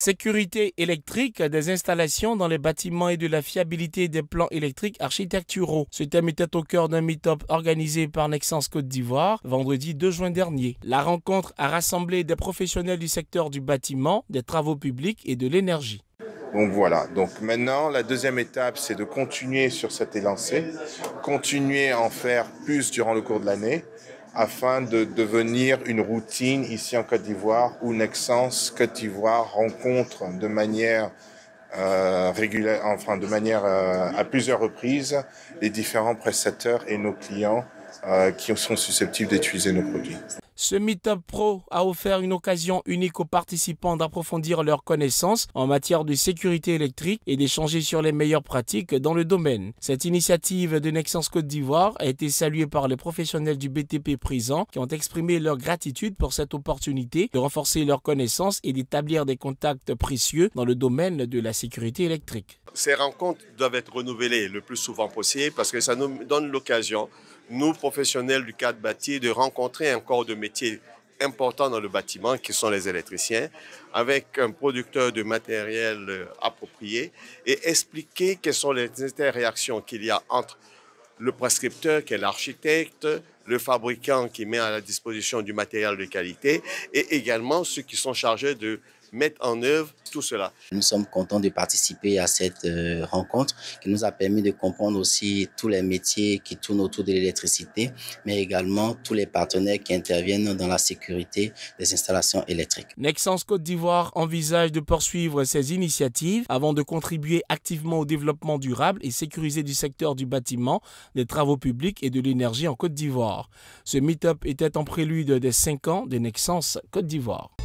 sécurité électrique des installations dans les bâtiments et de la fiabilité des plans électriques architecturaux. Ce thème était au cœur d'un meet-up organisé par Nexence Côte d'Ivoire vendredi 2 juin dernier. La rencontre a rassemblé des professionnels du secteur du bâtiment, des travaux publics et de l'énergie. Donc voilà, donc maintenant la deuxième étape c'est de continuer sur cet élancé, continuer à en faire plus durant le cours de l'année afin de devenir une routine ici en Côte d'Ivoire où Nexence Côte d'Ivoire rencontre de manière euh, régulière, enfin de manière euh, à plusieurs reprises les différents prestataires et nos clients qui sont susceptibles d'utiliser nos produits. Ce Meetup Pro a offert une occasion unique aux participants d'approfondir leurs connaissances en matière de sécurité électrique et d'échanger sur les meilleures pratiques dans le domaine. Cette initiative de Nexence Côte d'Ivoire a été saluée par les professionnels du BTP présents qui ont exprimé leur gratitude pour cette opportunité de renforcer leurs connaissances et d'établir des contacts précieux dans le domaine de la sécurité électrique ces rencontres doivent être renouvelées le plus souvent possible parce que ça nous donne l'occasion, nous professionnels du cadre bâti, de rencontrer un corps de métier important dans le bâtiment qui sont les électriciens, avec un producteur de matériel euh, approprié et expliquer quelles sont les interactions qu'il y a entre le prescripteur qui est l'architecte, le fabricant qui met à la disposition du matériel de qualité et également ceux qui sont chargés de mettre en œuvre tout cela. Nous sommes contents de participer à cette euh, rencontre qui nous a permis de comprendre aussi tous les métiers qui tournent autour de l'électricité, mais également tous les partenaires qui interviennent dans la sécurité des installations électriques. Nexence Côte d'Ivoire envisage de poursuivre ses initiatives avant de contribuer activement au développement durable et sécurisé du secteur du bâtiment, des travaux publics et de l'énergie en Côte d'Ivoire. Ce meet-up était en prélude des 5 ans de Naissance Côte d'Ivoire.